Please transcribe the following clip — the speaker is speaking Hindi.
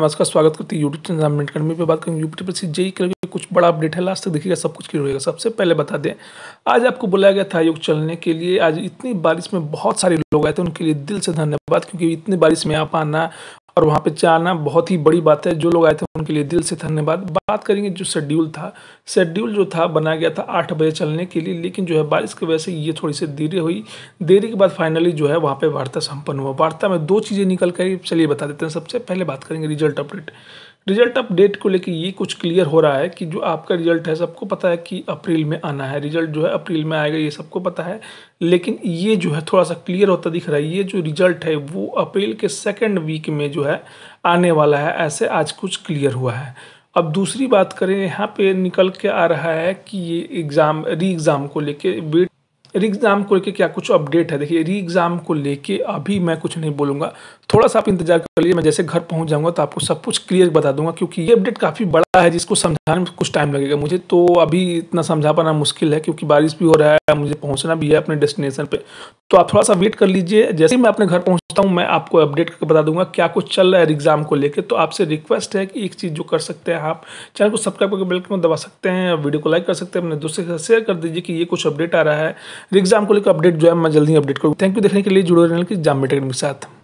नमस्कार स्वागत करते हैं यूट्यूब चैनल अमिट अकेडमी बात करेंगे यूट्यूब पर जेई के लिए कुछ बड़ा अपडेट है लास्ट तक देखिएगा सब कुछ क्लियर होगा सबसे पहले बता दें आज आपको बुलाया गया था योग चलने के लिए आज इतनी बारिश में बहुत सारे लोग आए थे उनके लिए दिल से धन्यवाद क्योंकि इतनी बारिश में आप आना और वहाँ पे जाना बहुत ही बड़ी बात है जो लोग आए थे उनके लिए दिल से धन्यवाद बात करेंगे जो शेड्यूल था शेड्यूल जो था बनाया गया था आठ बजे चलने के लिए लेकिन जो है बारिश की वजह से ये थोड़ी सी देरी हुई देरी के बाद फाइनली जो है वहाँ पे वार्ता सम्पन्न हुआ वार्ता में दो चीज़ें निकल कर चलिए बता देते हैं सबसे पहले बात करेंगे रिजल्ट अपडेट रिजल्ट अपडेट को लेकर ये कुछ क्लियर हो रहा है कि जो आपका रिजल्ट है सबको पता है कि अप्रैल में आना है रिजल्ट जो है अप्रैल में आएगा ये सबको पता है लेकिन ये जो है थोड़ा सा क्लियर होता दिख रहा है ये जो रिजल्ट है वो अप्रैल के सेकेंड वीक में जो है आने वाला है ऐसे आज कुछ क्लियर हुआ है अब दूसरी बात करें यहाँ पे निकल के आ रहा है कि ये एग्ज़ाम री एग्ज़ाम को लेके वेट री एग्ज़ाम को लेकर क्या कुछ अपडेट है देखिए री एग्ज़ाम को लेके अभी मैं कुछ नहीं बोलूँगा थोड़ा सा आप इंतजार कर लीजिए मैं जैसे घर पहुँच जाऊँगा तो आपको सब कुछ क्लियर बता दूंगा क्योंकि ये अपडेट काफ़ी बड़ा है जिसको समझाने में कुछ टाइम लगेगा मुझे तो अभी इतना समझा पाना मुश्किल है क्योंकि बारिश भी हो रहा है मुझे पहुँचना भी है अपने डेस्टिनेशन पर तो आप थोड़ा सा वेट कर लीजिए जैसे ही मैं अपने घर पहुंचता हूं मैं आपको अपडेट करके बता दूंगा क्या कुछ चल रहा है एग्जाम को लेकर तो आपसे रिक्वेस्ट है कि एक चीज़ जो कर सकते हैं आप चैनल को सब्सक्राइब करके बेल में दबा सकते हैं वीडियो को लाइक कर सकते हैं अपने दोस्तों के साथ शेयर कर दीजिए कि ये कुछ अपडेट आ रहा है एग्जाम को लेकर अपडेट जो है मैं जल्दी अपडेट करूँ थैंक यू देखने के लिए जुड़े रहने की जाम मेटेड के साथ